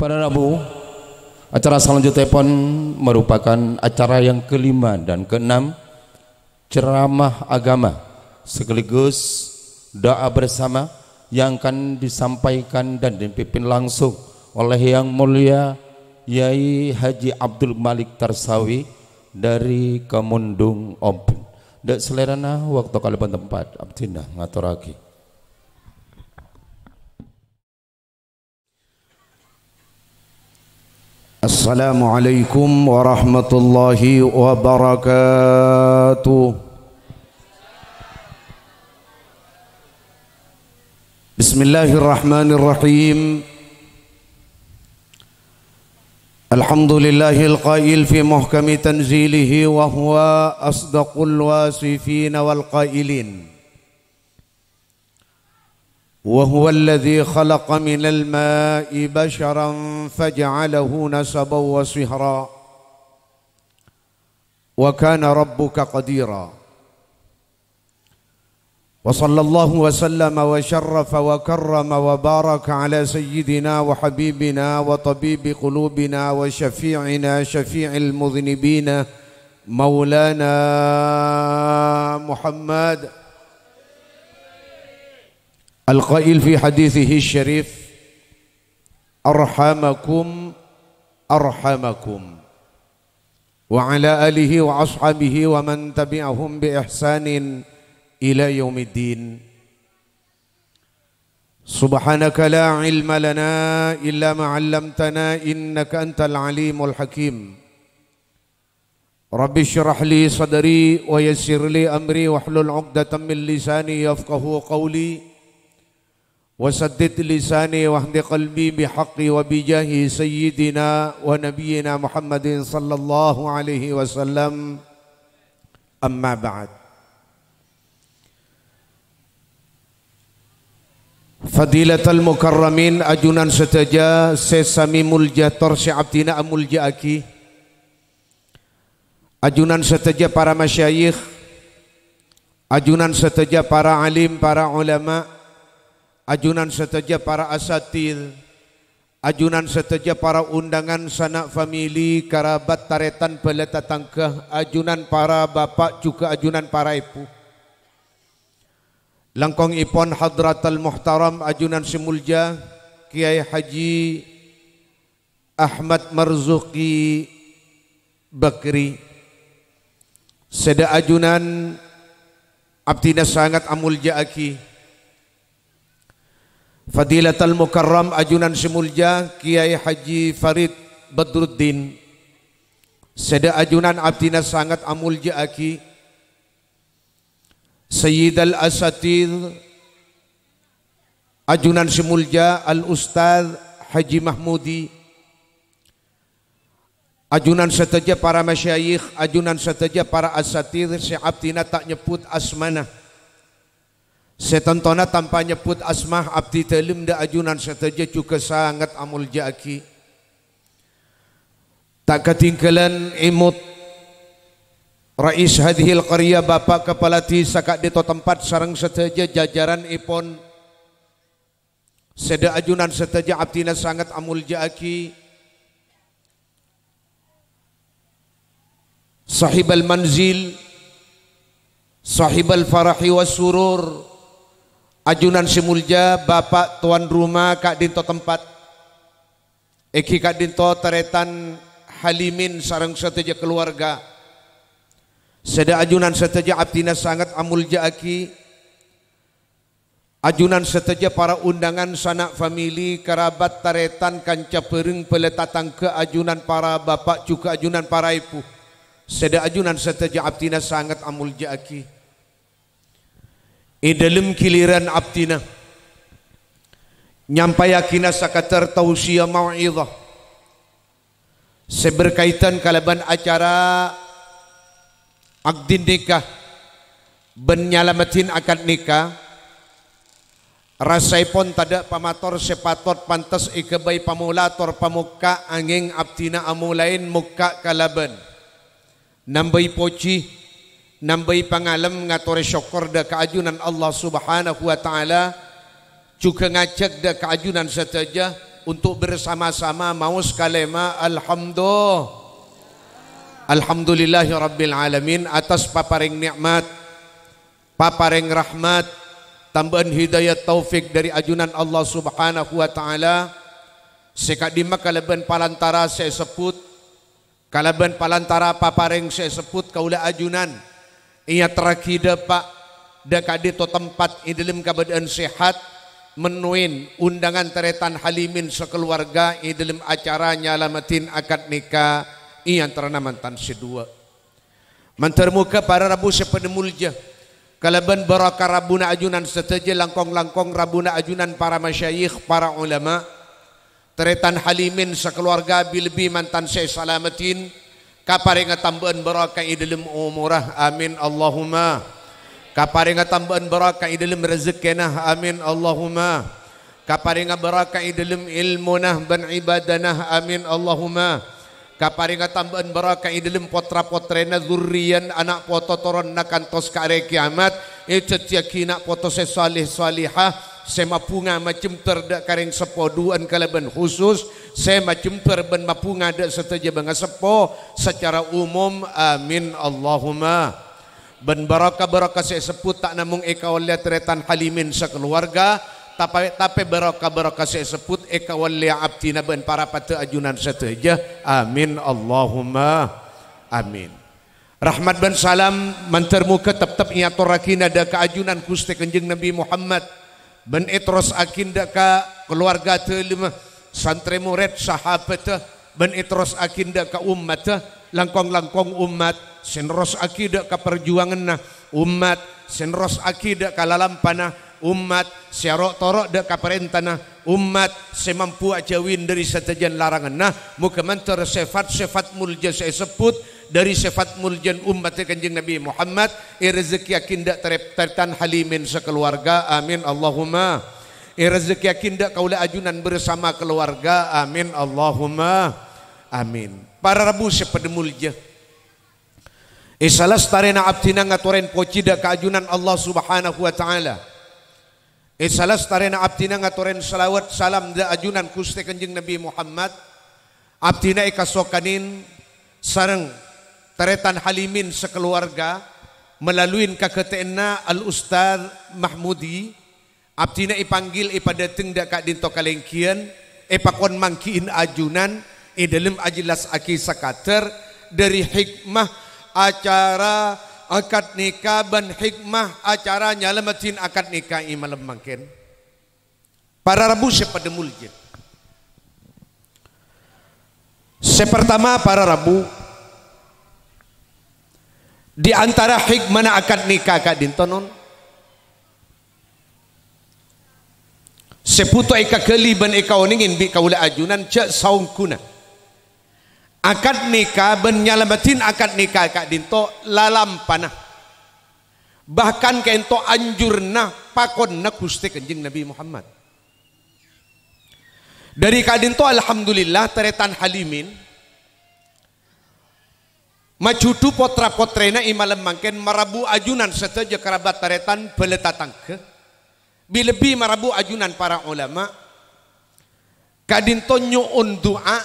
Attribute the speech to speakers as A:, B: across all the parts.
A: Pada Rabu, acara selanjutnya pun merupakan acara yang kelima dan keenam ceramah agama sekaligus doa bersama yang akan disampaikan dan dipimpin langsung oleh Yang Mulia Yai Haji Abdul Malik Tarsawi dari Kamundung Open. selera selerana waktu kali tempat abdinah ngaturaki. السلام عليكم ورحمة الله وبركاته بسم الله الرحمن الرحيم الحمد لله القائل في محكم تنزيله وهو أصدق الواصفين والقائلين وهو الذي خلق من الماء بشرا فجعله نسبا وصهرا وكان ربك قديرا وصلى الله وسلم وشرف وكرم وبارك على سيدنا وحبيبنا وطبيب قلوبنا وشفيعنا شفيع المذنبين مولانا محمد القائل في حديثه الشريف أرحمكم أرحمكم وعلى آله وأصحابه ومن تبعهم بإحسان إلى يوم الدين سبحانك لا علم لنا إلا ما علمتنا إنك أنت العليم الحكيم رب اشرح لي صدري ويسر لي أمري واحلل عقدة من لساني يفقه قولي وسدد لساني واهد قلبي بحقي وبجاه سيدنا ونبينا محمد صلى الله عليه وسلم أما بعد فضيلة المكرمين أجنا ستجا سيسامي ملجا ترش عبدنا أملجا أكي أجنان ستجا para masyayikh أجنان ستجا para علم para علماء ajunan seteja para asatil ajunan seteja para undangan sanak famili karabat taretan peleta tangkah ajunan para bapak juga ajunan para ibu langkong ipon hadratal muhtaram ajunan simulja Kiai Haji Ahmad Marzuki Bakri Seda ajunan Abdina sangat amul jaaki Fadilatul Mukarram Ajunan Semulja Kiai Haji Farid Badruddin Seda Ajunan Abdina Sangat Amulja Aki Sayyid Al-Asatir Ajunan Semulja Al-Ustaz Haji Mahmudi Ajunan setaja para masyayikh, ajunan setaja para asatir, si abdina tak nyebut asmanah. Setentona tanpa nyebut asmah abdi telim da ajunan setaja juga sangat amul jaki. Tak ketinggalan imut Rais hadhil karya Bapak Kepala Desa sakak dito tempat sarang setaja jajaran ipon Seda ajunan setaja abdina sangat amul jaki. Sahibal manzil Sahibal farahi wa surur Ajunan Simulja, Bapak Tuan Rumah Kak Dinto Tempat. Eki Kak Dinto teretan Halimin sarang seteja keluarga. Seda ajunan seteja abdina sangat amulja aki. Ajunan seteja para undangan sanak famili kerabat taretan kanca pering peletatang ke ajunan para bapak juga ajunan para ibu. Seda ajunan seteja abdina sangat amulja aki idalem kiliran abdina nyampai akina sakatar tausia mau'idah seberkaitan kalaban acara akdin nikah benyalamatin akad nikah rasai pon tada pamator sepatot pantas ikebai pamulator pamuka angin abdina amulain muka kalaban nambai poci nambah pangalam ngatore syukur da keajunan Allah Subhanahu wa taala juga ngajak da keajunan saja untuk bersama-sama mau sekalema alhamdulillah Alhamdulillahi rabbil alamin atas paparing nikmat paparing rahmat tambahan hidayah taufik dari ajunan Allah Subhanahu wa taala sekat dima kalaban palantara saya sebut kalaban palantara paparing saya sebut kaula ajunan ia terakida pak dekade to tempat idilim keadaan sehat menuin undangan teretan halimin sekeluarga idilim acaranya nyalamatin akad nikah ia terana mantan sedua. Mantermuka para rabu sepenemulja kalaban baraka rabuna ajunan seteje langkong-langkong rabuna ajunan para masyayikh para ulama teretan halimin sekeluarga bilbi mantan saya salamatin kaparinga tambahan barokah i umurah amin Allahumma kaparinga tambahan barokah i rezekena amin Allahumma kaparinga barakah i ilmu nah ban ibadanah amin Allahumma kaparinga tambahan barokah i potra-potrena zurriyan anak pototoron nakantos ka kiamat e cetia kina potos salih salihah semapunga macam dak kareng sepo duan kalaban khusus semacemter ben mapunga dak seteja bangga sepo secara umum amin Allahumma ben baraka baraka saya sebut tak namung wali teretan halimin sekeluarga tapi tapi baraka baraka saya sebut wali abdina ben para patu ajunan seteja amin Allahumma amin rahmat dan salam mentermuka tetap iatur rakina ada keajunan kusti kenjeng Nabi Muhammad ben itros akinda ka keluarga telima santri murid sahabat ben itros akinda ka ummat langkong-langkong umat senros akidah ka perjuangan nah umat senros akidah ka lalampana umat syarok torok dak ka perintana umat semampu ajawin dari setajan larangan nah muka mantar sifat-sifat mulja saya sebut dari sifat muljan umat ya kanjeng Nabi Muhammad rezeki yakin dak tertan halimin sekeluarga amin Allahumma rezeki yakin dak kaula ajunan bersama keluarga amin Allahumma amin para rabu sepada mulja Isalas tarena abdina ngaturen poci dak keajunan Allah subhanahu wa ta'ala Isalas tarena abdina ngaturen salawat salam dak ajunan kusti kanjeng Nabi Muhammad Abdina ikasokanin sarang Taretan Halimin sekeluarga melalui kaketena Al Ustaz Mahmudi abdina ipanggil ipada teng dak kak dinto kalengkian epakon mangkiin ajunan i dalam ajilas aki sakater dari hikmah acara akad nikah ban hikmah acara nyalamatin akad nikah i malam mangkin para rabu sepada mulia sepertama para rabu di antara hikmah akad nikah kak dinten non. Seputu ika keli ban ika oningin bi kaula ajunan cek saung kuna. Akad nikah ben nyalamatin akad nikah kak dinto lalam panah. Bahkan kento nah, pakon nak kusti kenjing Nabi Muhammad. Dari kadinto alhamdulillah teretan halimin majudu potra potrena imalem mangken marabu ajunan setuju kerabat taretan peletatang ke bilebi marabu ajunan para ulama kadinto nyuun undua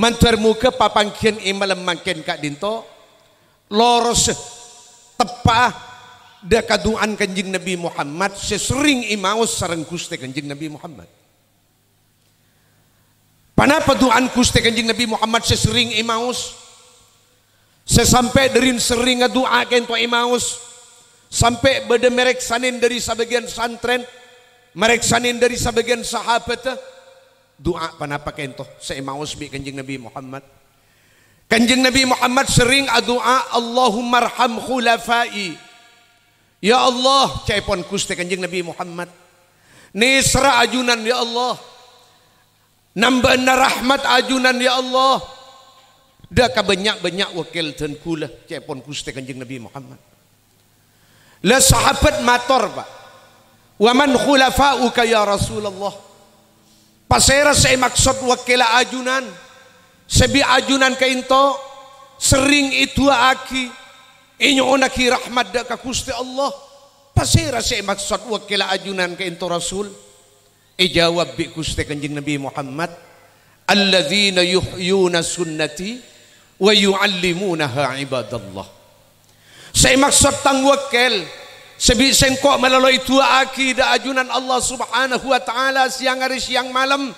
A: mantar muka papangkian imalem mangken kadinto loros tepah dekaduan kenjing Nabi Muhammad sesering imaus sereng kuste kenjing Nabi Muhammad Panapa tuan kuste kanjeng Nabi Muhammad sesering imaus Sesampai dari sering doa ke tua Imaus. Sampai beda merek sanin dari sebagian santren. Merek sanin dari sebagian sahabat. Doa panapa kain tua. imaus bi kanjeng Nabi Muhammad. Kanjeng Nabi Muhammad sering doa Allahumma arham khulafai. Ya Allah, caipon kuste kanjeng Nabi Muhammad. Nisra ajunan ya Allah. Nambah rahmat ajunan ya Allah. Dah kabanyak-banyak wakil dan kula cepon kusti kanjeng Nabi Muhammad. Lah sahabat matur pak. Waman khulafa'uka ya Rasulullah. Pasera saya maksud wakil ajunan. Sebi ajunan ke into. Sering itu aki. Inyo onaki rahmat dak kusti Allah. Pasera saya maksud wakil ajunan ke into Rasul. Ijawab eh, bi kusti kanjeng Nabi Muhammad. Alladzina yuhyuna sunnati wa yu'allimunaha ibadallah saya maksud tangwakal Sebi sengkok melalui tua akidah ajunan Allah subhanahu wa ta'ala siang hari siang malam.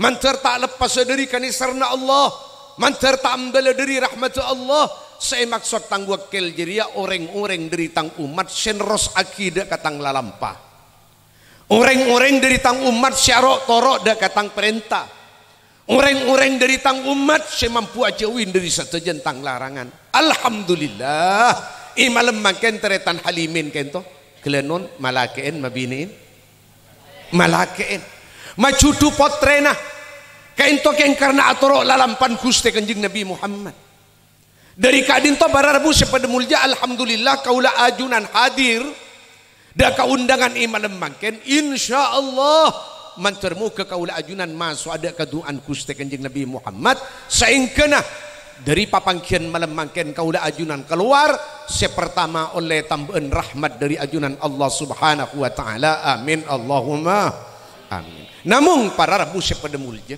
A: Mantar tak lepas dari kanisarna Allah. Mantar tak ambil dari rahmat Allah. Saya maksud tang wakil ya orang-orang dari tang umat senros akidah katang lalampa. Orang-orang dari tang umat syarok torok dah katang perintah.
B: Orang-orang
A: dari tang umat saya mampu aja win dari satu jentang larangan. Alhamdulillah. I malam makan teretan halimin kento. Kelenon malakein mabiniin. Malakein. Macudu potrena. Kento keng karena atoro lalampan kuste kanjeng Nabi Muhammad. Dari kadin to bararbu sepada mulia alhamdulillah Kaulah ajunan hadir. Da undangan i malam makan insyaallah. Allah ke kaula ajunan masuk ada keduaan Gusti Kanjeng Nabi Muhammad saengkeunah dari papangkian malam mangken kaula ajunan keluar sepertama oleh tambahan rahmat dari ajunan Allah Subhanahu wa taala amin Allahumma amin namun para rabu sepedemul je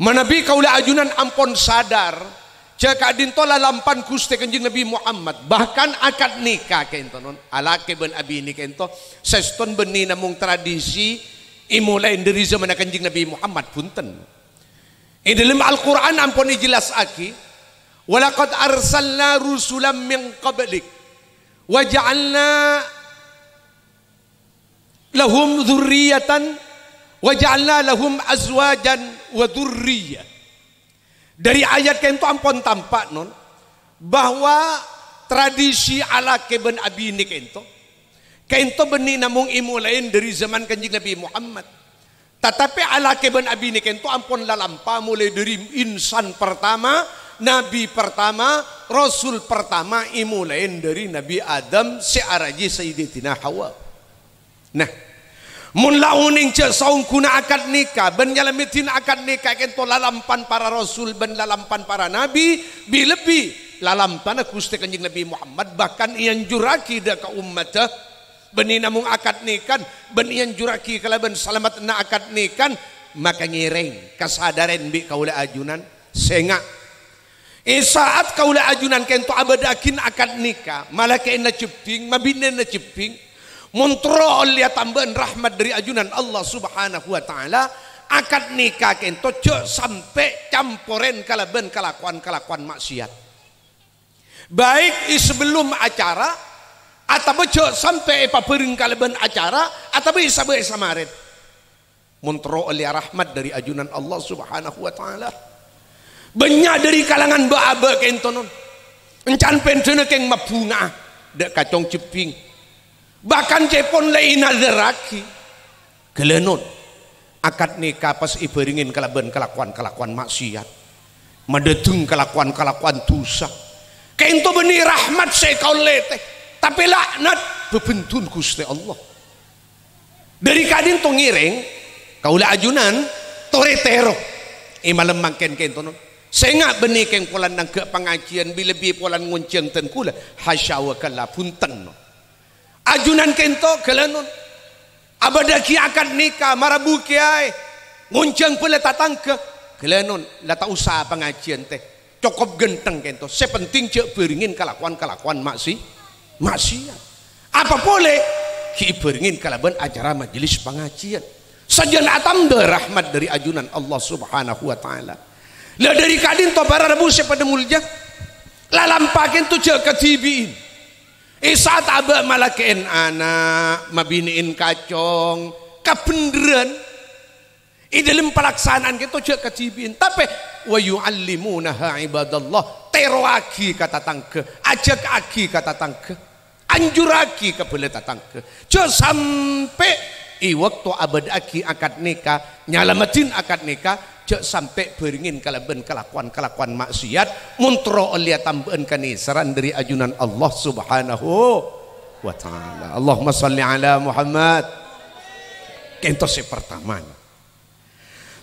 A: menabi kaula ajunan ampun sadar jika dintola lampan gusti Nabi Muhammad bahkan akad nikah kentonon ala ke ben abi nikah ento seston beni namung tradisi mulai dari zaman kanjeng Nabi Muhammad punten di dalam Al-Quran ampun jelas aki walaqad arsalna rusulam min qablik wa lahum dzurriatan wa ja'alna lahum azwajan wa dzurriyyah dari ayat itu ampun tampak non bahwa tradisi ala keben abinik itu to beni namung imulain dari zaman kanjeng Nabi Muhammad. Tetapi ala keban abi ni to ampon lalampa mulai dari insan pertama, nabi pertama, rasul pertama imulain dari Nabi Adam searaji Sayyidina Hawa. Nah, mun launing ce saung kuna akad nikah ben nyalamitin akad nikah kento lalampan para rasul ben lalampan para nabi bi lebih lalampan aku kanjeng Nabi Muhammad bahkan ian juraki da ka ummatah Beni namung akad nikan, benian juraki kalaban salamat na akad nikan, maka ngiring kesadaran bi kaula ajunan sengak. E saat kaula ajunan kento abadakin akad nikah, kain na cipting, mabinin na cipting, muntro lihat tambahan rahmat dari ajunan Allah Subhanahu wa taala akad nikah kento cek sampai camporen kalaban kelakuan-kelakuan maksiat. Baik sebelum acara atau bejo sampai apa pering kalaban acara atau bisa bisa samarit muntro oleh rahmat dari ajunan Allah subhanahu wa ta'ala banyak dari kalangan ba'aba kentonon encan pentena keng mabunga dek kacong ceping bahkan cepon lain raki, kelenon akad nikah pas iberingin kalaban kelakuan kelakuan maksiat mendedung kelakuan kelakuan dosa kento benih rahmat kau leteh tapi laknat bebentun Gusti Allah dari kadin to ngiring kaula ajunan tore toretero imalem eh, mangken kenton sengak benih keng polan nang ke pengajian bi lebih polan ngunceng ten kula hasya wa kala punten no. ajunan kento kelanon abadaki akad nikah marabu kiai ngunceng pula tatangke kelanon la tak usah pengajian teh cukup genteng kento sepenting cek beringin kalakuan kelakuan maksih maksiat apa boleh kalau kalaban acara majelis pengajian sajian atam rahmat dari ajunan Allah subhanahu wa ta'ala lah dari kadin tobara rebu pada mulja lalampakin tu ke kedibiin isat aba malakin anak mabiniin kacong kabenderan ini dalam pelaksanaan kita ke kedibiin tapi wa yu'allimunaha ibadallah teroagi kata tangke ajak agi kata tangke anjuraki kebelet datang ke jo sampai i waktu abad aki akad nikah mesin akad nikah jo sampai beringin kalaben kelakuan kelakuan maksiat muntro oleh tambahan saran dari ajunan Allah subhanahu wa ta'ala Allahumma salli ala Muhammad kento si pertama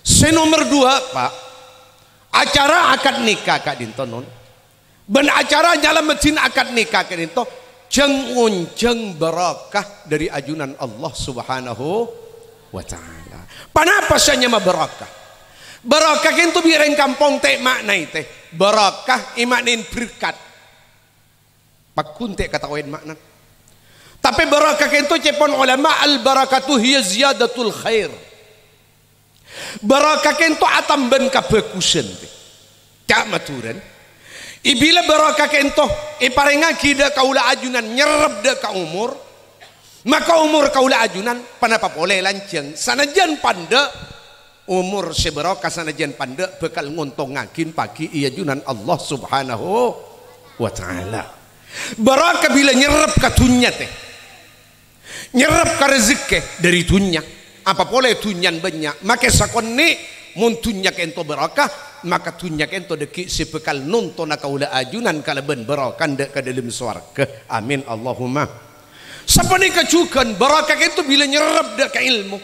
A: si nomor dua pak acara akad nikah kak Dintonon ben acara nyala mesin akad nikah kak Dintonon jeng unjeng berakah dari ajunan Allah Subhanahu wa taala. Panapa saya mah berakah? Berakah itu kan biarin kampung teh makna itu Berkah imanin berkat. Pakun teh kata kain makna. Tapi berakah itu kan cepon ulama al barakatuh hiya ziyadatul khair. Berakah itu kan atam ben kabekusen teh. Cak maturan. Ibila baraka kentoh iparinga kida kaula ajunan nyerap de ka umur maka umur kaula ajunan panapa boleh lanceng sanajan panda umur seberaka sanajan panda bekal ngakin pagi iya junan Allah subhanahu wa ta'ala baraka bila nyerap ka teh nyerap ka dari tunya apa boleh tunyan banyak maka sakon ni muntunya kento barakah maka tunjak ento deki sebekal nonton kaula ajunan ben berakan dek ke dalam swarga amin Allahumma ni kecukan barakah itu bila nyerap dek ke ilmu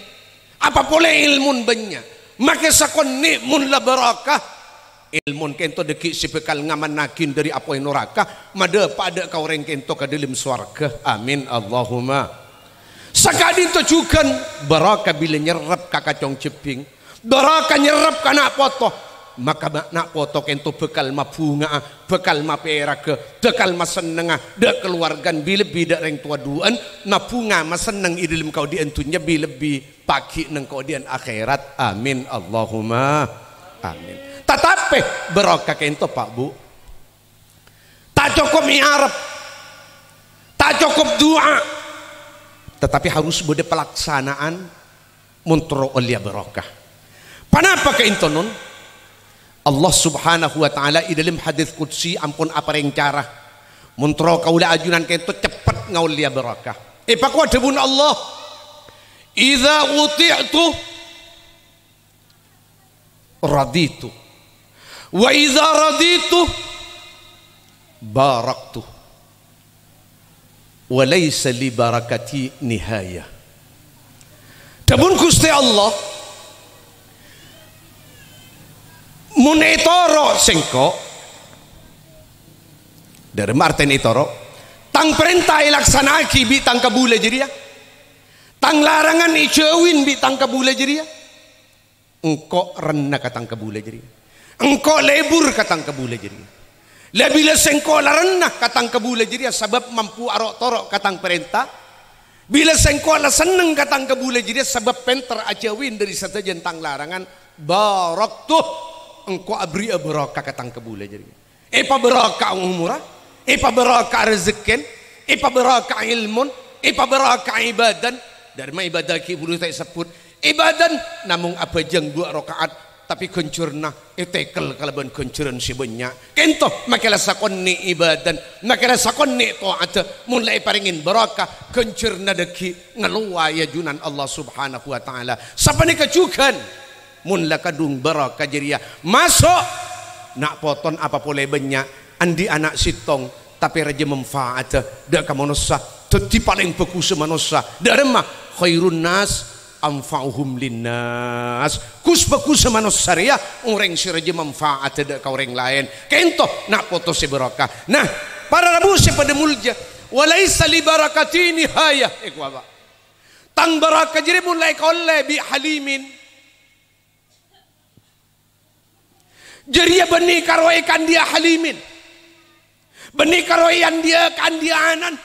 A: apa boleh ilmu benya maka sakon nikmun la berokah, ilmu kento deki sebekal ngaman nakin dari apa yang neraka mada pada kau reng kento ke dalam swarga amin Allahumma Sekadin tujukan barakah bila nyerap cong ceping. Barakah nyerap kanak potoh maka nak potong ento bekal ma bunga bekal ma bekal ma senengah dek keluargan bi lebih dek reng tua duan ma seneng idilm kau entunya bi lebih pagi neng kau dian akhirat amin Allahumma amin tetapi berokah kento pak bu tak cukup miarep tak cukup doa tetapi harus bude pelaksanaan muntro oleh berokah Kenapa ke intonun? Allah subhanahu wa ta'ala idalim hadis kudsi ampun apa cara muntro kaula ajunan kento cepat ngaul dia berakah ipaku adabun Allah idza uti'tu raditu wa idza raditu baraktu wa laysa li barakati nihayah Dabun Gusti Allah mune toro sengko dari Martin itoro tang perintah ilaksanaki bi tang kabule jadi ya. tang larangan icewin bi tang kabule jadi ya engko renna katang kabule jadi ya. engko lebur katang kabule jadi ya. lebih sengko larenna katang kabule jadi sebab mampu arok toro katang perintah bila sengko seneng katang kabule jadi sebab penter acawin dari satu jentang larangan barok tuh engko abri ya berokah katang kebule jadi epa beroka umurah epa beroka rezekin epa beroka ilmun epa beroka ibadan dari mah ibadah ki bulu tak sebut ibadan Namun apa jeng dua rakaat tapi kencurna etekel kalaban kencuran si banyak kento makala sakon ni ibadan makala sakon ni taat mulai paringin beroka kencurna deki ngeluwa ya junan Allah subhanahu wa ta'ala sapa ni kecukan mun lakadung baraka jariah masuk nak poton apa boleh banyak andi anak sitong tapi raja manfaat dak ka manusia teti paling bagus manusia dak remah khairun nas amfa'uhum linnas kus bagus manusia ya orang si raja manfaat dak ka orang lain kento nak poto si barakah nah para rabu si pada mulja walaisa li barakatini haya eh tang barakah jadi mulai kolle bi halimin Jadi ya bani karoe dia halimin. Bani dia kandianan. kandia anan.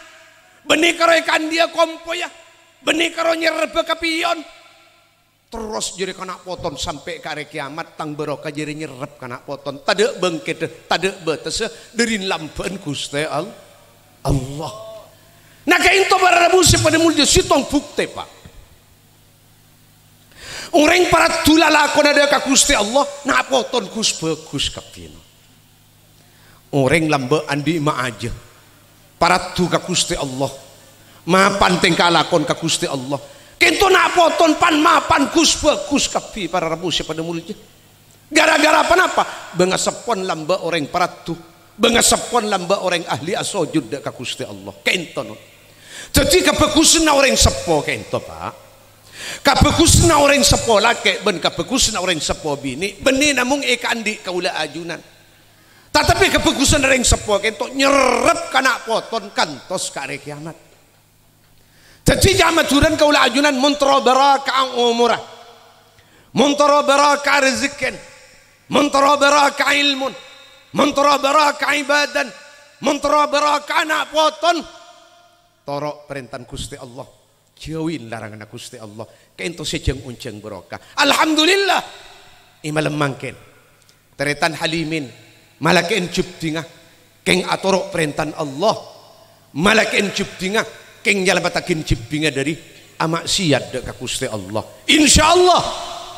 A: Bani dia kompo kompoya. benih karo nyerbe kepion. Terus jadi kena poton sampai kare kiamat tang beroka jadi nyerep kena poton. Tade bengket, tade batasnya dari lampen kuste al Allah. Nah kain to para rabu pada mulja tong bukti pak yang para dula lakon ada kakusti Gusti Allah napa ton Gus bagus kapin Orang lamba andi ma aja. Para tu kakusti Allah. Ma panting kalakon Allah. kento napa ton pan pan Gus bagus kapi para rabu pada mulutnya. Gara-gara apa napa? Bengasepon lamba orang para tu Bengasepon lamba orang ahli asojud ka Gusti Allah. kento. Jadi kebagusan orang sepo kento Pak. Kapekusna orang sepo laki ben kapekusna orang sepo bini beni namung eka andi kaula ajunan. Tetapi kepekusan orang sepo kento nyerep kana poton kantos kare kiamat. Jadi jamat juran kaula ajunan montoro beraka umurah. Montoro beraka rezekin. Montoro beraka ilmun. Montoro beraka ibadan. Montro beraka anak poton. Torok perintah kusti Allah Jauhin larangan aku Gusti Allah. Kaento sejeng unjeng berokah. Alhamdulillah. Imalem mangken. Teretan halimin. Malakin jubdingah. Keng atorok perintan Allah. Malakin jubdingah. Keng nyalamatakin jubdingah dari amaksiat dek Gusti Allah. Insya Allah.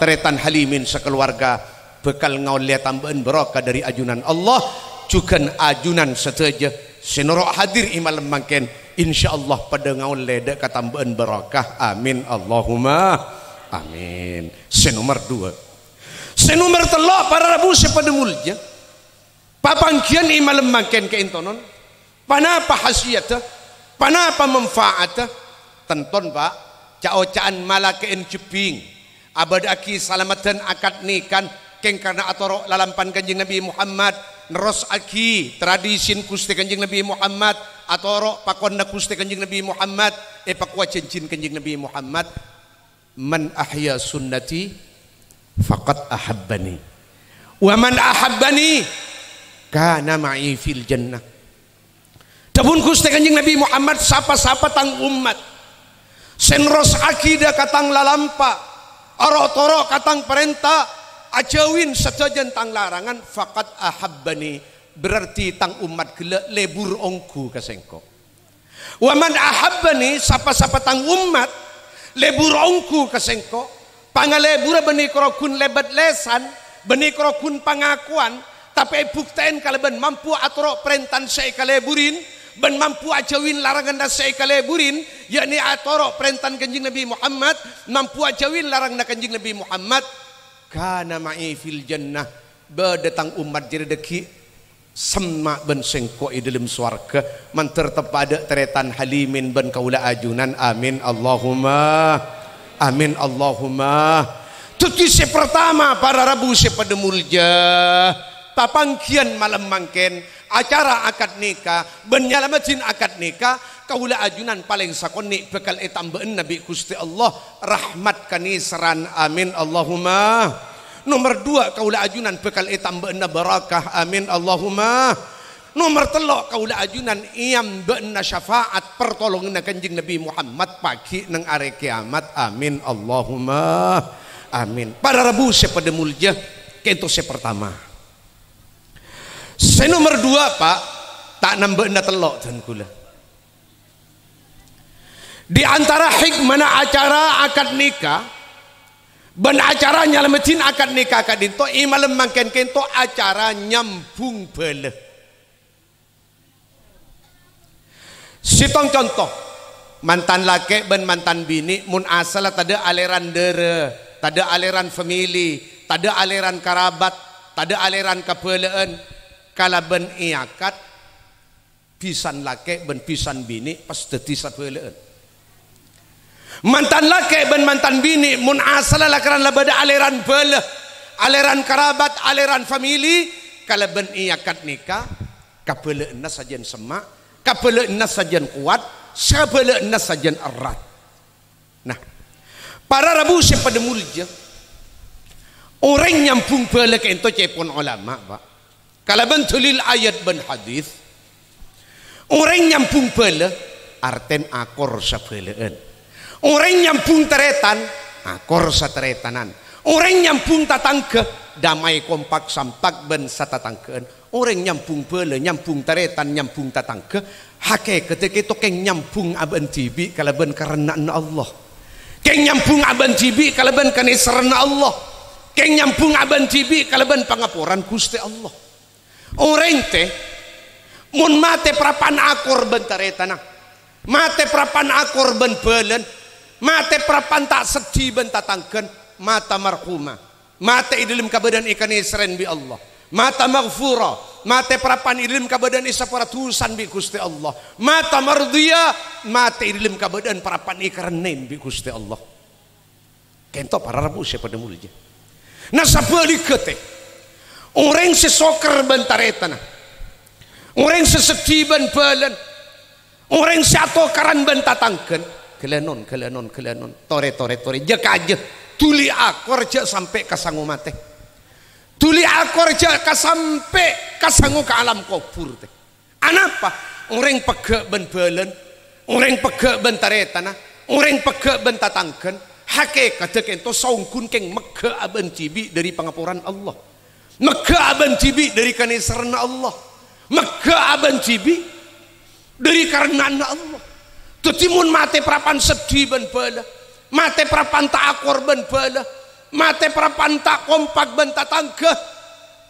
A: Teretan halimin sekeluarga. Bekal ngaulia tambahan berokah dari ajunan Allah. Juga ajunan setuju Senorok hadir imalem mangken insyaallah pada ngaun ledek katambahan barakah amin Allahumma amin se nomor dua se nomor telah para rabu sepada mulia ya? papangkian imalem makin ke intonon panapa hasiata panapa manfaata tenton pak cao caan malakein cuping abad aki salamatan akad nikan keng karena atoro lalampan kanjeng Nabi Muhammad neros aki tradisi kusti kanjeng Nabi Muhammad atoro pakonna kusti kanjeng Nabi Muhammad e pakua cincin kanjeng Nabi Muhammad man ahya sunnati faqad ahabbani wa man ahabbani kana ma'i fil jannah Tabun kusti kanjeng Nabi Muhammad sapa-sapa tang umat. Senros akidah katang lalampa. Orok torok katang perintah ajawin sedajan tang larangan fakat ahabbani berarti tang umat gele lebur ongku kesengko. waman ahabbani sapa-sapa tang umat lebur ongku kasengko pangalebur beni kun lebat lesan beni kun pangakuan, tapi buktain kalau ben mampu atrok perintan saya kaleburin ben mampu ajawin larangan dan saya kaleburin yakni atrok perintan kenjing Nabi Muhammad mampu ajawin larangan kenjing Nabi Muhammad kana ma'i fil jannah bedetang umat jadi deki semak ben sengko dalam surga, man tertepada teretan halimin ben kaula ajunan amin Allahumma amin Allahumma Tuti si pertama para rabu pada mulja tapangkian malam mangken acara akad nikah benyalamatin akad nikah kaula ajunan paling sakoni bekal etambeen Nabi Gusti Allah rahmat kani seran amin Allahumma nomor dua kaula ajunan bekal etambeen barakah amin Allahumma nomor telok kaula ajunan iam beena syafaat pertolongan kanjeng Nabi Muhammad pagi neng are kiamat amin Allahumma amin para Rabu sepeda mulja kento se pertama se nomor dua pak tak nambah na telok dan kula di antara hikmah acara akad nikah, ben acara nyelamatin akad nikah akad itu, imalem makin kento acara nyambung bele. Sitong contoh, mantan laki ben mantan bini, mun asal tada aliran dere, tada aliran family, tada aliran kerabat, tada aliran kepelaan, kala ben iakat, pisan laki ben pisan bini, pas teti beleun mantan laki dan mantan bini mun asalala kerana labada aliran belah aliran kerabat aliran famili kalau ben iya kat nikah kapele enas sajian semak kapele enas sajian kuat sabele enas sajian erat nah para rabu sepada mulja orang nyampung belah ke ento cepon ulama pak kalau ben tulil ayat ben hadis orang nyampung belah arten akor sabelaan Orang yang punta akor nah, korsa teretanan. Orang yang pun tatangke, damai kompak sampak ben sata tangkeen. Orang nyampung pele, nyampung teretan, pun tatangke. Hake ketika itu keng pun aben tibi kalau ben karena Allah. Keng pun aben tibi kalau ben karena Allah. Keng pun aben tibi kalau ben pengaporan kuste Allah. Orang teh mun mate prapan akor ben teretan. Mate prapan akor ben belen. Mata perapan tak sedih bentatangkan mata marhumah mata idilim kabadan ikan isren bi Allah mata maghfura mata perapan idilim kabadan isa para tusan bi kusti Allah mata mardia mata idilim kabadan prapan ikranen bi kusti Allah kento para rabu siapa demulnya nah sabalikat eh orang sesoker bentaretan orang sesediban balan orang seato karan bentatangkan kelenon kelenon kelenon tore tore tore jek aja tuli akor jek sampai kasangu mate tuli akor jek sampai kasangu ke alam kubur teh anapa orang pegak ben belen orang pegak ben taretana orang pegak ben tatangken hakikat kento saungkun keng mega aben cibi dari pengapuran Allah mega aben cibi dari kanisarna Allah mega aben cibi dari karena Allah jadi mun mati prapan sedih ben bala. Mati prapan tak akur ben bala. Mati prapan tak kompak ben tatangga.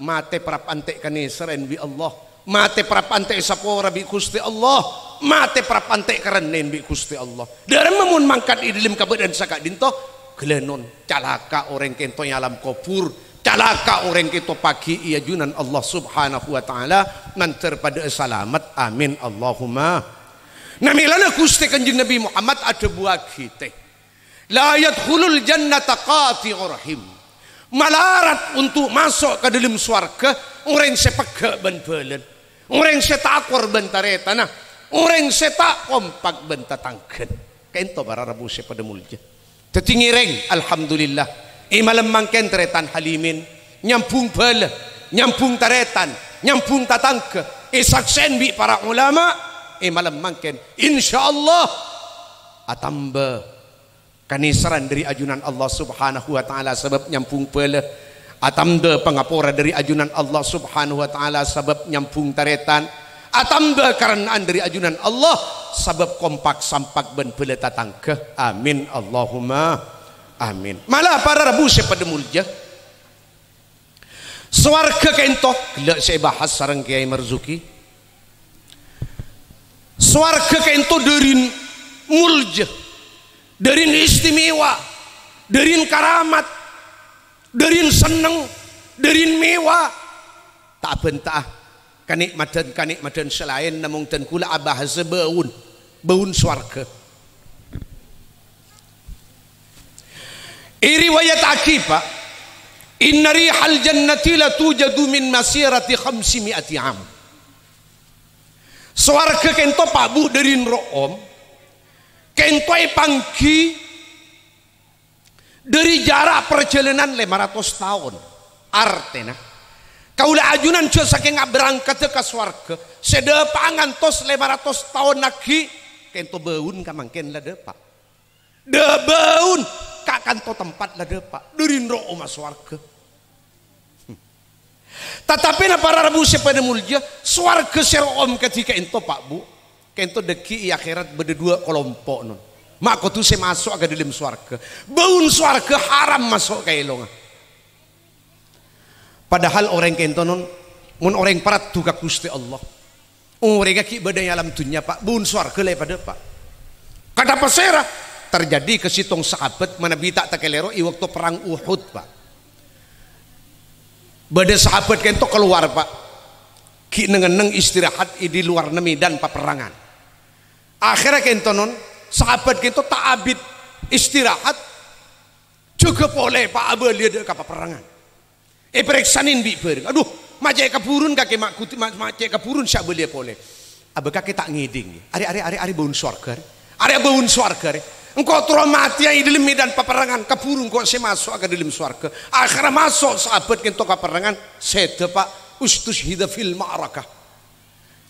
A: Mati prapan kene seren bi Allah. Mati prapan tak sapora bi kusti Allah. Mati prapan tak kerenin bi kusti Allah. Dari memun mangkat idilim dan sakat dinto gelenon calaka orang kento alam kubur calaka orang kita pagi iya junan Allah subhanahu wa ta'ala nanti pada salamat amin Allahumma Namilana Gusti guste kanjeng Nabi Muhammad ada buah kita. La yadkhulul jannata qati'ur rahim. Malarat untuk masuk ke dalam swarga orang sepega ban belen. Orang setakor akor ban taretana. Orang setak kompak ban tatangkeun. Kento para rabu pada mulja. Tetingireng alhamdulillah. malam mangken taretan halimin nyampung belen, nyampung taretan, nyampung tatangke. Isaksen bi para ulama eh malam mangken insyaallah atamba kanisaran dari ajunan Allah Subhanahu wa taala sebab nyampung pele atamba pengapura dari ajunan Allah Subhanahu wa taala sebab nyampung taretan atamba karenaan dari ajunan Allah sebab kompak sampak ben pele tatang amin Allahumma amin malah para rabu sepedemulja suarga kentok gelak sebahas sarang kiai marzuki swarga kento derin mulja derin istimewa derin karamat derin seneng derin mewah tak bentah kanikmatan kanikmatan selain namun dan kula abah sebeun beun swarga riwayat akiba inna rihal jannati la tujadu min masirati miati am swarga kento pabu dari om kento ipangki e dari jarak perjalanan 500 tahun artena kaula ajunan cil saking berangkat ke swarga sedepangan tos 500 tahun lagi kento beun kamangken lah depa
B: debeun
A: kakanto tempat lah depa dari om aswarga. Tetapi na para rabu siapa yang mulia, swarga ser om ketika ento pak bu kento deki iya, akhirat dua kelompok non. Mak kau tu saya masuk agak dalam swarga. Baun ke haram masuk ke elonga. Padahal orang kento non, mun orang parat tugas kusti Allah. Orang kaki badai alam dunia pak, baun suar ke pada pak. Kata pesera terjadi kesitong sahabat mana bita takelero i waktu perang Uhud pak. Badai sahabat kento keluar pak. Ki nengeneng istirahat di luar nemi dan peperangan. Akhirnya kento non sahabat kento tak abid istirahat juga boleh pak abah lihat ke peperangan. Eh periksanin bi ber. Aduh macam keburun kaki mak kuti macam keburun siapa boleh boleh. Abah kaki tak ngiding. Ari ari ari ari bawun suarga. Ari bau suarga. Engkau turun mati yang di medan peperangan keburu engkau si masuk ke dalam suarga Akhirnya masuk sahabat kita peperangan saya pak ustus hidafil ma'araka,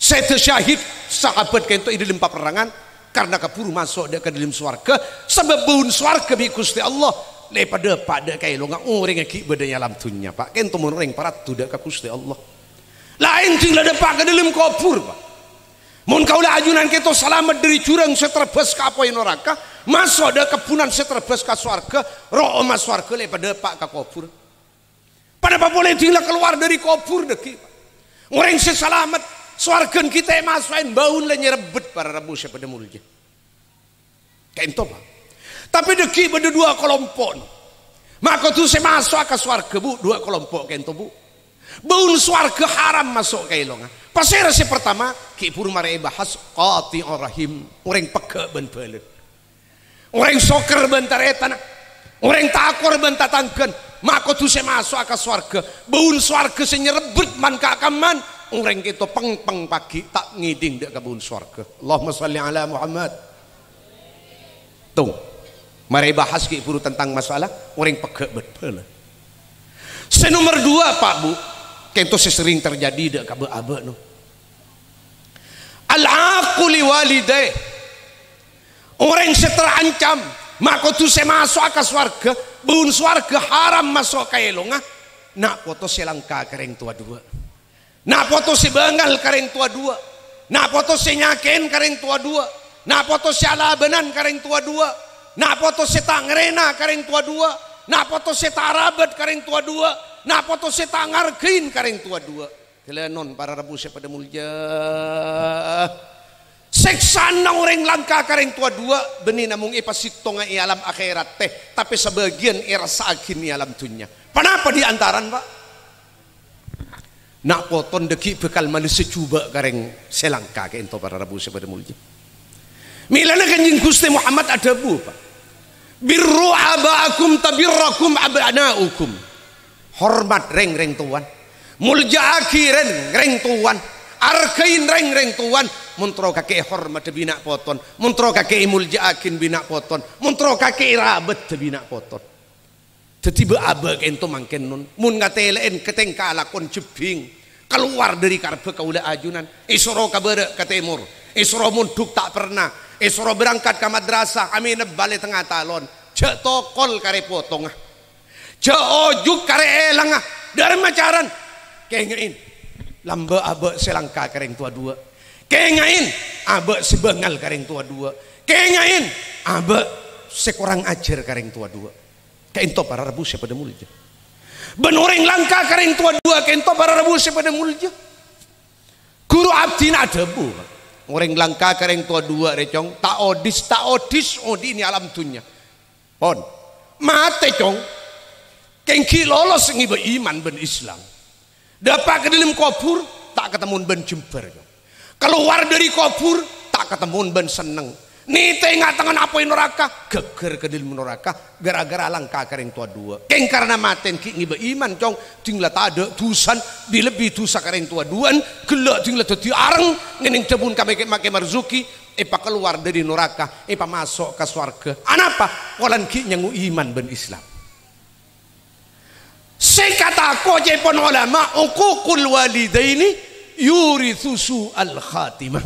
A: saya syahid sahabat kita di dalam peperangan karena keburu masuk dia ke dalam suarga sebab bun suarga bi Allah daripada pada kaya lo nggak uring oh, ki bedanya alam dunia pak kento kan muring parat tidak ke Allah. Lain tinggal pak ke dalam kubur pak. kau kaulah ajunan kita selamat dari jurang seterbes ke apa neraka, Masuk ada kebunan seterbes ke suarga roh mas suarga pada pak ke kubur. Pada apa boleh tinggal keluar dari kubur deki. Orang se-selamat suarga kita yang masukin baun le nyerebet para rebu pada mulia, Kain toba. Tapi deki pada dua kelompok. Maka tu saya masuk ke suarga bu dua kelompok kain bu. Baun suarga haram masuk ke ilongan. Ah. Pasir si pertama, kipur mare bahas qati'ur rahim, orang peka ben pelet orang soker bentar etan orang takor bentar tangken maka tuh saya masuk ke swarga bun swarga saya nyerebut man kakaman orang itu peng peng pagi tak ngiding dek ke bun swarga Allahumma salli ala Muhammad tung mari bahas ke puru tentang masalah orang pegak betul saya nomor dua pak bu kento sering terjadi dek ke abe no al aquli walidai Orang yang terancam, maka tu saya masuk ke swarga, bun swarga haram masuk ke elonga. Ah. Nak foto selangka kering tua dua. Nak foto saya bengal kering tua dua. Nak foto saya nyakin kering tua dua. Nak foto saya alabenan kering tua dua. Nak foto si tangrena kering tua dua. Nak foto si tarabet kering tua dua. Nak foto si tangarkin kering tua dua. Kelenon para rebu pada mulia Siksaan na orang langka kareng tua dua beni namung ipasito nga ialam akhirat teh tapi sebagian irasa akin ialam tunya. Kenapa di antaran pak? Nak poton deki bekal manusia cuba kareng selangka ke ento para rabu sepada mulji. Milana kanjeng Gusti Muhammad ada bu pak. Birru abakum tabirrakum abanaukum. Hormat reng reng tuan. Mulja akhiren reng tuan Arkein reng reng tuan muntro kake hormat bina poton muntro kake muljakin bina poton muntro kake rabet bina poton tetiba abek ento mangken nun mun ngatelen keteng kalakon jebing keluar dari karbe kaula ajunan isro kabere ke timur isro munduk tak pernah isro berangkat ke madrasah amin balik tengah talon jek tokol kare potong jek ojuk kare elangah dari macaran kengein lambe abe selangka kering tua dua kengain abe sebengal kering tua dua kengain abe sekurang ajar kering tua dua kento para rebu pada mulia benoreng langka kering tua dua kento para rebu pada mulia guru abdi ada bu orang langka kareng tua dua recong tak odis tak odis odi ini alam dunia pon mate cong kengki lolos ngibe iman ben islam Dapat ke dalam kubur tak ketemu ben jember. Keluar dari kubur tak ketemu ben seneng. tengah tangan apa neraka? Geger ke dalam neraka gara-gara langkah kering tua dua. Keng karena maten ki ngibe iman cong tinggal tak ada dusan di lebih dosa kering tua duan gelak tinggal jadi areng ngening cebun kami make marzuki Epa keluar dari neraka, Epa masuk ke swarga. Anapa? Walan ki nyengu iman ben Islam kata Sekata koje pun ulama ukukul yuri susu al khatimah.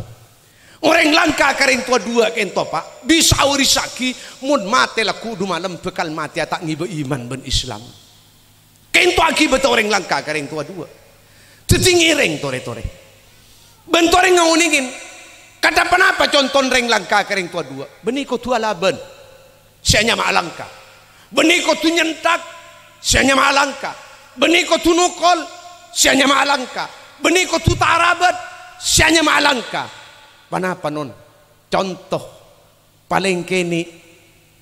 A: Orang langka karen tua dua kento pak bisa urisaki mun mati laku du malam bekal mati atak ngibe iman ben Islam. Kento betul orang langka karen tua dua. jadi ngiring tore tore. Bentore ngauningin. Kata kenapa contoh reng langka kering tua dua. Beniko tua laban. Saya mak langka. Beniko tu nyentak sianya malangka beniko tunukol sianya malangka beniko tutarabat sianya malangka panapa non contoh paling kini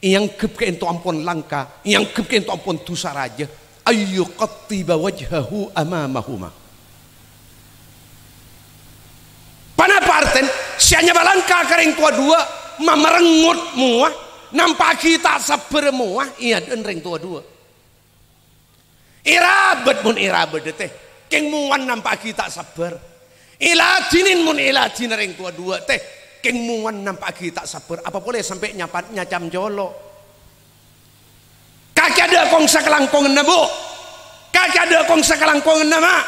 A: yang kebkain itu ampun langka yang kebkain itu ampun tusar aja ayu qatiba wajhahu amamahuma panapa arten sianya malangka kering tua dua memerenggut muah nampak kita sebermuah iya ring tua dua Irabet mun irabet teh. keng muan nampak kita sabar. Ilajinin mun ilajin ring tua dua teh. keng muan nampak kita sabar. Apa boleh sampai nyapat nyacam jolo. Kaki ada kong sakelangkong nebu. Kaki ada kong sakelangkong nama. Ah.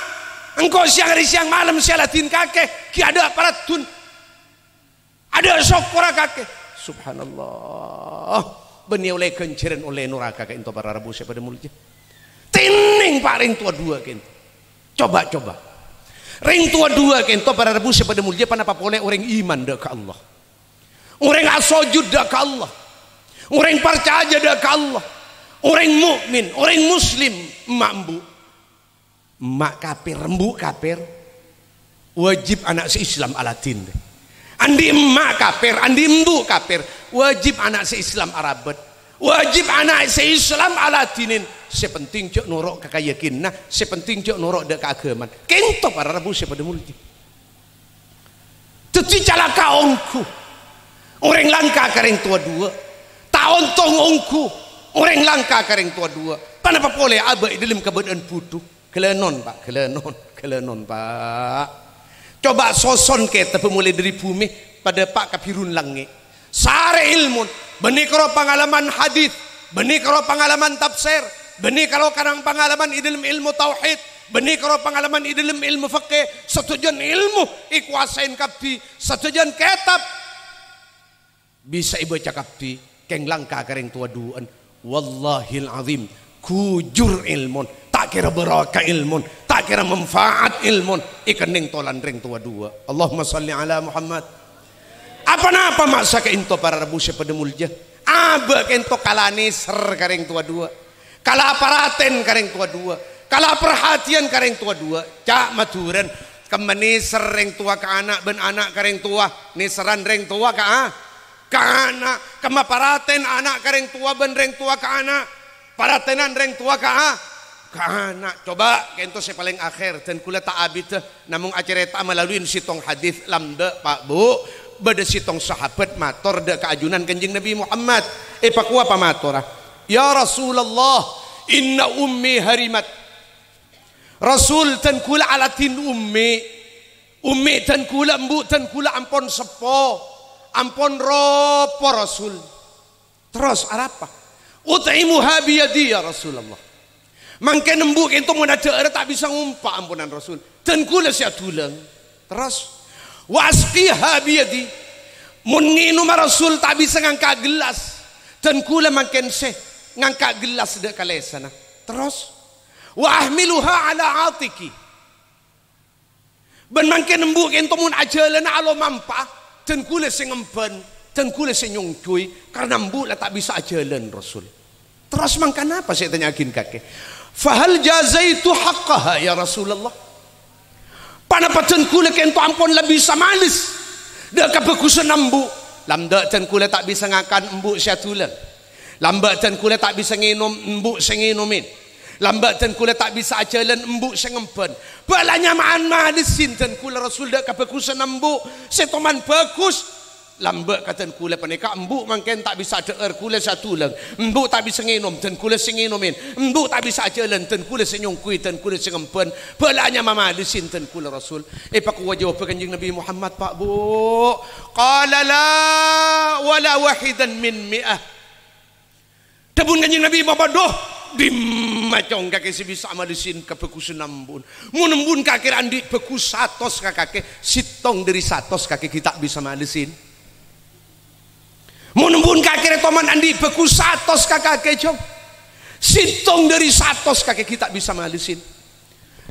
A: Engkau siang hari siang malam latin kakek. Ki ada aparat tun. Ada sok pura kakek. Subhanallah. Beni oleh kenciran oleh nuraka kakek itu para rabu siapa mulutnya tening pak ring tua dua kento coba coba ring tua dua toh para rebu sepada mulia Panapa boleh orang iman dek ke Allah orang asojud dek ke Allah orang percaya dek ke Allah orang mukmin orang muslim mambu mak kapir rembu kapir wajib anak se-Islam alatin andi mak kapir andi embu kapir wajib anak se-Islam arabet wajib anak se-Islam ala dinin sepenting cok nurok ke yakin nah sepenting cok nurok dek keagaman kento para rabu siapa sepada multi jalan calaka ongku orang langka kareng tua dua tahun tong ongku orang langka kareng tua dua kenapa boleh abah dalam kebenaran putu kelenon pak kelenon kelenon pak coba soson ke tepemulai dari bumi pada pak kapirun langit Sare ilmu, benih kalau pengalaman hadis, benih kalau pengalaman tafsir, benih kalau kadang pengalaman idilm ilmu tauhid, benih kalau pengalaman ilmu ilmu fakih setujuan ilmu ikuasain kapti, setujuan kitab bisa ibu cakapti keng langka kering tua duan wallahil azim kujur ilmu tak kira beraka ilmu tak kira manfaat ilmun ikening tolan ring tua dua Allahumma salli ala Muhammad apa napa masa ka para para pada mulja? aba ento kalah kalanisar kareng tua dua kala aparaten kareng tua dua kalah perhatian kareng tua dua cak maturan kemeni reng tua ke anak ben anak kareng tua niseran reng tua ke ah ke anak kema paraten anak kareng tua ben reng tua ke anak paratenan reng tua ke ah anak. coba kento si paling akhir dan kula tak abit namun acereta melalui sitong hadis lamda pak bu bade sitong sahabat matur de keajunan kenjing Nabi Muhammad eh pakua apa matur ah? ya Rasulullah inna ummi harimat Rasul tan kula alatin ummi ummi tan kula mbu tan kula ampon sepo ampon ropo Rasul terus apa utaimu habiyadi ya Rasulullah Mangke nembuk itu mun ada tak bisa ngumpak ampunan Rasul. Dan kula sia Terus wasqiha biyadi mun nginum rasul tak bisa ngangka gelas dan kula makin se, ngangka gelas dek kale sana terus wa ahmiluha ala atiki ben makin embuk ento mun ajalana alo mampa dan kula sing emben dan kula sing karena embuk tak bisa ajalan rasul terus mangkan apa saya tanyakin kakek fahal jazaitu haqqaha ya rasulullah Pana pacen kula ken tu ampun lebih samalis. Dak ka pekusen ambu. Lam dak ten kula tak bisa ngakan embu siatulan. Lambat ten kula tak bisa nginum embu senginumin. Lambat ten kula tak bisa acelen embu sengempen. Balanya maan mahadisin ten kula rasul dak ka pekusen ambu. Setoman bagus. lambat kata kula peneka embu mangken tak bisa deer kula satu leng embu tak bisa nginom ten kula sing nginomin embuk tak bisa jalan ten kula sing nyungkui ten kula sing empen pelanya mama disin ten kula rasul eh pak wajah apa kanjeng Nabi Muhammad pak bu qala la wala wahidan min mi'ah tebun kanjeng Nabi bapak doh dimacong si bisa malisin ke bekus nambun munembun kakek randi bekus satos kakek sitong dari satos kakek kita bisa malisin Munembun kakek toman andi beku satos kakak kecok. sintong dari satos kakek kita bisa mengalisin.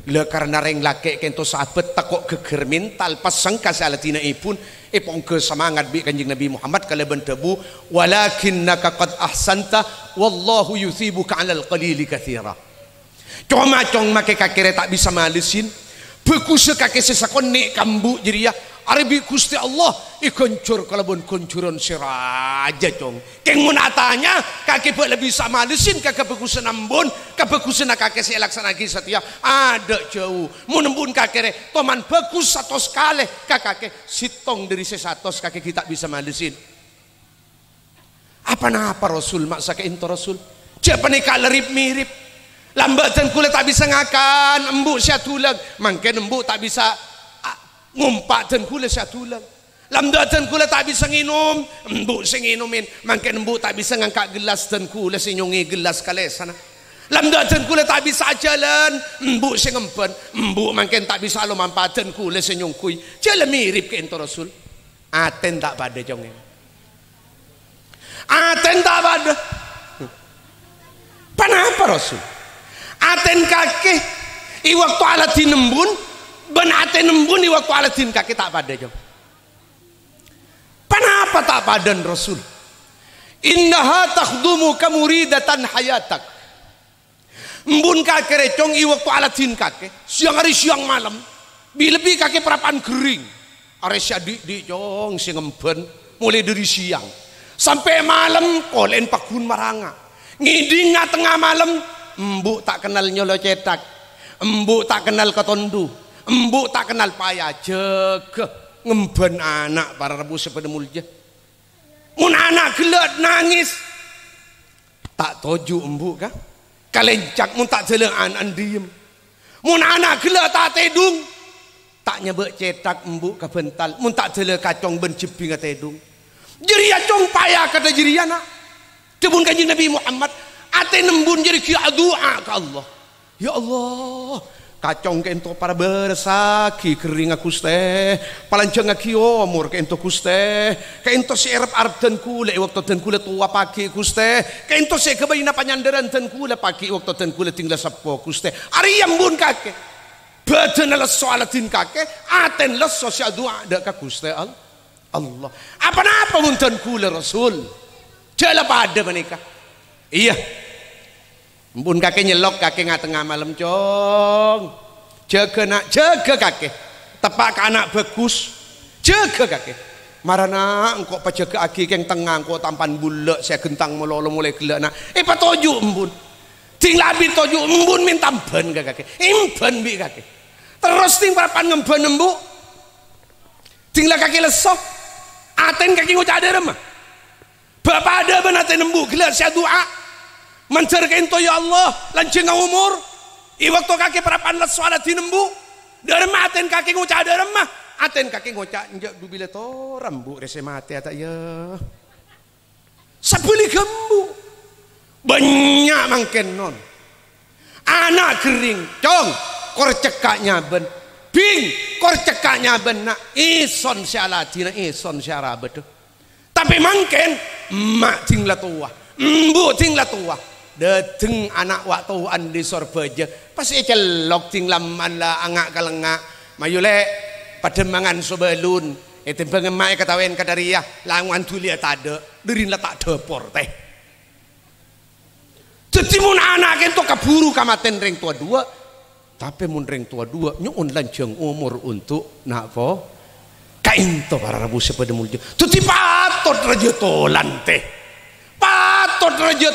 A: Le karena reng laki kento sahabat takok geger mental sengka salatina ipun epong eh, ke semangat bi kanjeng Nabi Muhammad kala bentebu walakin qad ahsanta wallahu yuthibuka alal qalili kathira. Cuma cong make kakek tak bisa mengalisin. Bekusa kakek sesakon nek kambu jadi ya. Arabi kusti Allah ikoncur kalabun kuncuran siraja cong. Kengun atanya kakek buat lebih sama desin kakek bekuse nambun. bekuse nak kakek si lagi ya Ada jauh. Munembun kakek Toman bekus satu sekali kakek sitong dari sesatos kakek kita bisa madesin. Apa napa Rasul maksa ke intor Rasul? Siapa nih kalerip mirip? lambat dan kula tak bisa ngakan embuk syatulang mungkin embuk tak bisa ah, ngumpak dan kula syatulang lambat dan kula tak bisa nginum embuk sing nginumin mungkin embuk tak bisa ngangkat gelas dan kula sinyungi gelas kali sana lambat dan kula tak bisa jalan embuk sing empen embuk mungkin tak bisa lo mampat dan kula sinyungkui jalan mirip ke entor rasul aten tak pada jongen aten tak pada Kenapa Rasul? aten kaki, i waktu alat dinembun ben aten nembun i waktu alat din kaki tak pada jam kenapa tak padan rasul innaha takhdumu kamuridatan hayatak embun kakek recong i waktu alat din kaki siang hari siang malam bi lebih kakek perapan kering, Aresya di di jong sing emben mulai dari siang sampai malam kolen pakun maranga ngidinga tengah malam Embu tak kenal nyolo cetak embu tak kenal ketondu embu tak kenal payah jege Ngemban anak para rebu sepeda mulja mun anak gelet nangis tak toju embu kah kalencak mun tak jeleng anak diem mun anak gelet tak tedung tak nyebek cetak embuk ke bental mun tak jeleng kacong ben jebing ke tedung jeria cong payah kata jeria nak tebun kanjeng Nabi Muhammad ate nembun jadi kia doa ke Allah ya Allah kacong ke ento para bersaki kering aku teh palanjang aku omur ke ento kuste ke ento si erep dan kule waktu dan kule tua pagi kuste ke ento si kebayina nyandaran dan kule pagi waktu dan kule tinggal sepo kuste hari yang bun kake, badan leso soalatin kake, aten leso sosial doa Kak kuste al, Allah apa napa muntan kule Rasul Jala pada menikah Iya, Mpun kakek nyelok kakek nggak tengah malam cong. Jaga nak jaga kakek. Tepak ke anak bagus. Jaga kakek. Marana engkau pajaga aki keng tengah engkau tampan bulek saya gentang melolo mulai gelak nak. Eh patoju embun. tinggal labi toju embun minta ben kakek. Imben bi kakek. Terus ting parapan ngemben nembu tinggal kaki lesok. Aten kakek ngocak ada remah. Bapak ada benar embu gelak saya doa mencari ento ya Allah, lancing umur. Iwak waktu kaki para panlat suara tinembu. deremah aten kaki ada remah Aten kaki ngucak njak dubile to rembu rese mati ata ya. Sebeli gembu. Banyak mangken non. Anak kering, dong kor cekaknya ben. Bing, kor cekaknya ben nak ison syalatina ison syarabet. Tapi mangken mak tinglah tua, mbu tinglah tua dateng anak waktu di sorbaja pasti celok tinglam anda angak kalengak mayule pada mangan sobelun itu pengemai e ketawain kadaria languan tulia e tade dirin lah tak depor teh jadi mun anak itu keburu kamaten ring tua dua tapi mun ring tua dua nyuun lanceng umur untuk nak po to para rabu sepeda mulja tuti patot raja tolan teh patot raja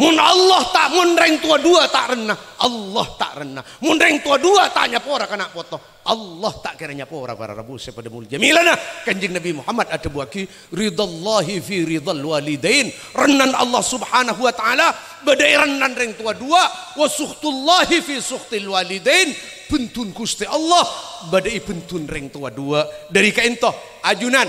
A: Mun Allah tak mun reng tua dua tak renah, Allah tak renah. Mun reng tua dua tak nyapora kena foto. Allah tak kira nyapora para rabu sepada mulja. Milana kanjeng Nabi Muhammad ada buaki ridallahi fi ridal walidain. Renan Allah subhanahu wa ta'ala badai renan reng tua dua wa fi suhtil walidain. Pentun kusti Allah badai pentun reng tua dua dari kaintoh ajunan.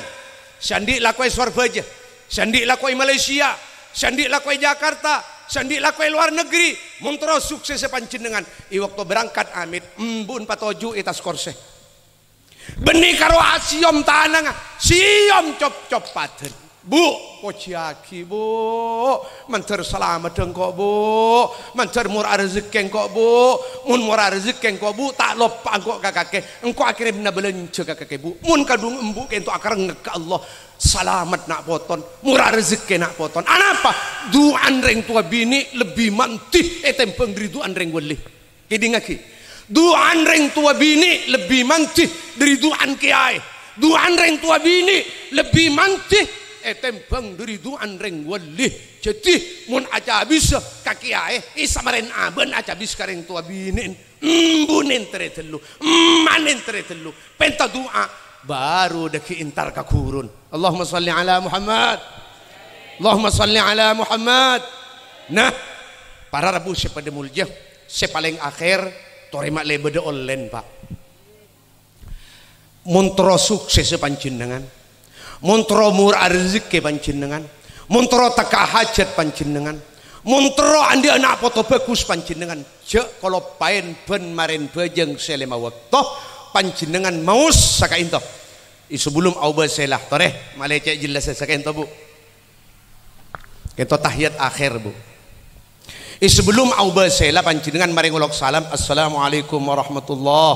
A: Sandi lakuai swarbaja. Sandi lakuai Malaysia. Sandi lakuai Jakarta Sambil ko'y luar negeri montro sukses dengan I waktu berangkat amit embun patoju itas korse benih karo siom tanang siom cop cop paten Bu, kociaki bu, mencer selamat deng kok bu, mencer murah rezeki engkau, bu, mun murah rezeki engkau, bu, tak lupa engkau kakak ke engkau akhirnya benda belanja kakak bu, mun kadung embu kento akar ngek Allah, selamat nak poton, murah rezeki nak poton, anapa? Duan reng tua bini lebih mantih etem eh, duan reng wali, kini ngaki, duan reng tua bini lebih mantih dari duan kiai, duan reng tua bini lebih mantih etem bang itu anreng walih jadi mun aja bisa kaki ae isamarin aben aja habis kareng tua binin mbunin teretelu manin teretelu penta doa baru deki intar kakurun Allahumma salli ala Muhammad Allahumma salli ala Muhammad nah para rabu sepada muljah sepaling akhir terima lebede online pak Montro sukses dengan Muntro mur rezeki panjenengan. Muntro teka hajat panjenengan. Muntro andi anak foto bagus panjenengan. Jek kalau pain ben marin bejeng selema waktu panjenengan maus sakain toh. Sebelum aubah selah toreh malecek jelas sakain toh bu. Kita tahiyat akhir bu. Sebelum aubah selah panjenengan mari ulok salam. Assalamualaikum warahmatullah.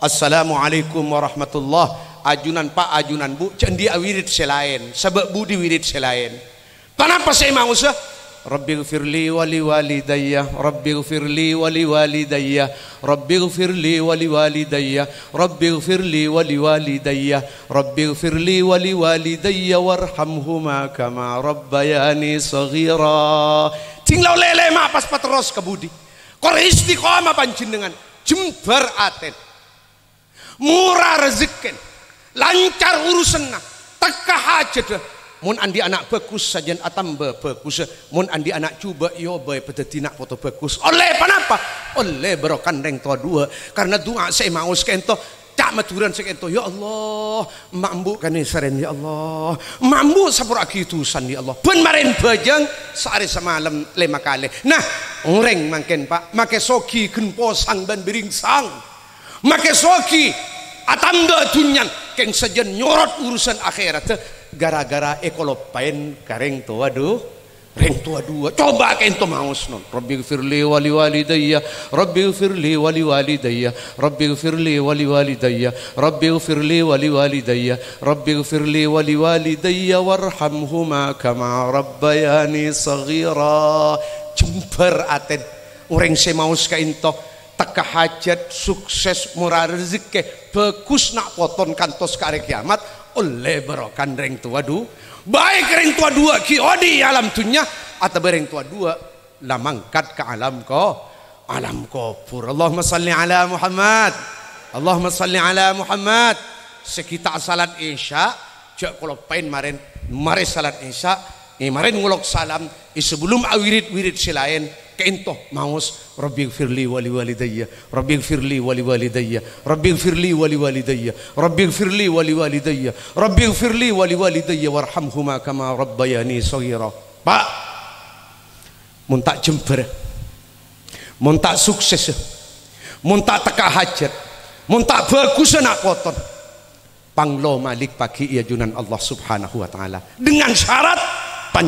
A: Assalamualaikum warahmatullah ajunan pak ajunan bu cendia wirid selain sebab budi wirid selain kenapa saya mau sah Rabbi gfirli wali walidayya Rabbi gfirli wali walidayya Rabbi gfirli wali walidayya Rabbi gfirli wali walidayya Rabbi gfirli wali walidayya warhamhuma kama rabbayani saghira tinglau lele ma pas patros kebudi kor istiqomah panjenengan jembar aten murah rezekin lancar urusan teka deh. mun andi anak bagus sajian tambah bagus mun andi anak coba yo pada tina foto bagus oleh panapa oleh berokan reng tua dua karena doa saya mau sekento tak maturan sekento ya Allah mambu kan seren ya Allah mambu sapur akitu san ya Allah ben marin bajang sehari semalam lima kali nah ngereng makin pak make soki genposang dan sang, make soki atamba dunyan keng sejen nyorot urusan akhirat eh. gara-gara ekolopain kareng tua duh Reng tua dua, coba keng to maus non. Rabbi firli wali wali daya, Rabbi firli wali wali daya, Rabbi firli wali wali daya, Rabbi firli wali wali daya, Rabbi firli wali wali Warhamhu warhamhuma kama rabbayani sagira Jumper aten, ureng semaus keng kain to teka hajat sukses murah rezeki bekus nak poton kantos kare kiamat oleh berokan ring tua du baik ring tua dua kiodi alam dunya atau bereng tua dua lamangkat ke alam ko alam kubur Allahumma salli ala Muhammad Allahumma salli ala Muhammad sekitar salat isya jak kalau pain marin mari salat isya ini eh, marin ngulok salam eh, sebelum awirit wirid silain Kento maus rabbi firli wali walidayya rabbi firli wali walidayya rabbi firli wali walidayya rabbi firli wali walidayya rabbi firli wali walidayya warhamhuma kama rabbayani saghira pak mun tak jember mun tak sukses mun tak teka hajat mun tak bagus nak kotor panglo malik pagi iya junan Allah subhanahu wa ta'ala dengan syarat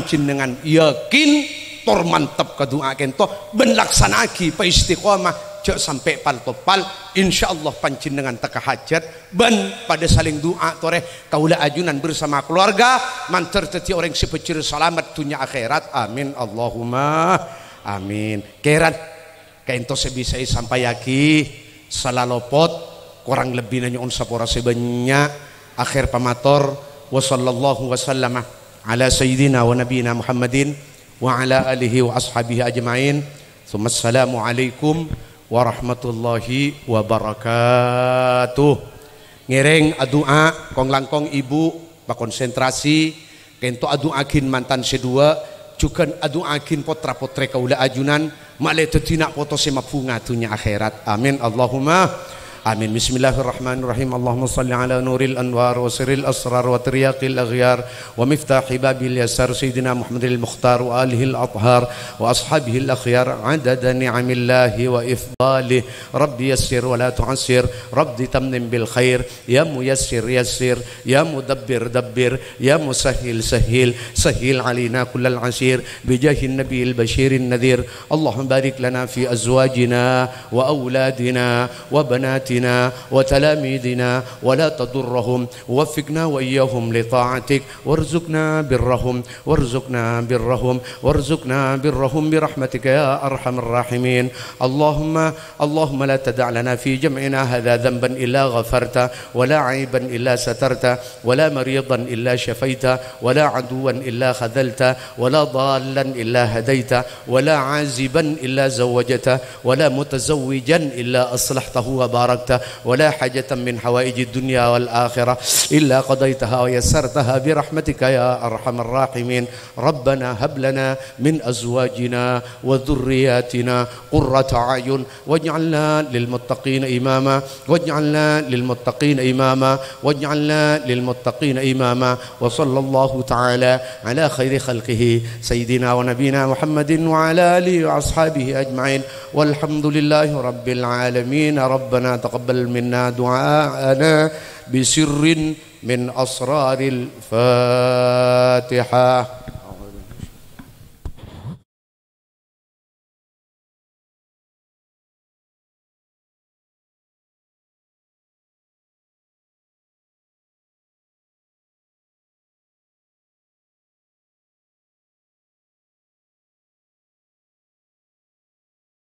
A: dengan yakin tur mantap kaduaken kento ben laksanaki pa istiqomah cek sampai pal topal insyaallah dengan teka hajat ben pada saling doa toreh kaulah ajunan bersama keluarga mantar teti orang si pecir selamat dunia akhirat amin Allahumma amin keran kento sebisa sampai yaki salalopot kurang lebih nanya unsa pora sebanyak akhir pamator wa sallallahu wasallama ala sayyidina wa nabiyina Muhammadin wa ala alihi wa ashabihi ajmain. Thumma assalamu alaikum warahmatullahi wabarakatuh. Ngereng adua kong langkong ibu konsentrasi kento aduakin mantan sedua juga aduakin potra potre kaula ajunan male tetina foto semapunga tunya akhirat amin Allahumma آمين بسم الله الرحمن الرحيم اللهم صل على نور الأنوار وسر الأسرار وترياق الأغيار ومفتاح باب اليسار سيدنا محمد المختار وآله الأطهار وأصحابه الأخيار عدد نعم الله وإفضاله رب يسر ولا تعسر رب تمن بالخير يا ميسر يسر يا مدبر دبر يا مسهل سهل سهل علينا كل العسير بجاه النبي البشير النذير اللهم بارك لنا في أزواجنا وأولادنا وبناتنا أئمتنا وتلاميذنا ولا تضرهم وفقنا وإياهم لطاعتك وارزقنا برهم وارزقنا برهم وارزقنا برهم برحمتك يا أرحم الراحمين اللهم اللهم لا تدع لنا في جمعنا هذا ذنبا إلا غفرته ولا عيبا إلا سترته ولا مريضا إلا شفيت ولا عدوا إلا خذلته ولا ضالا إلا هديته ولا عازبا إلا زوجته ولا متزوجا إلا أصلحته وبارك طلبت ولا حاجة من حوائج الدنيا والآخرة إلا قضيتها ويسرتها برحمتك يا أرحم الراحمين ربنا هب لنا من أزواجنا وذرياتنا قرة أعين واجعلنا للمتقين إماما واجعلنا للمتقين إماما واجعلنا للمتقين إماما وصلى الله تعالى على خير خلقه سيدنا ونبينا محمد وعلى آله وأصحابه أجمعين والحمد لله رب العالمين ربنا تقبل تقبل منا دعاءنا بسر من أسرار الفاتحة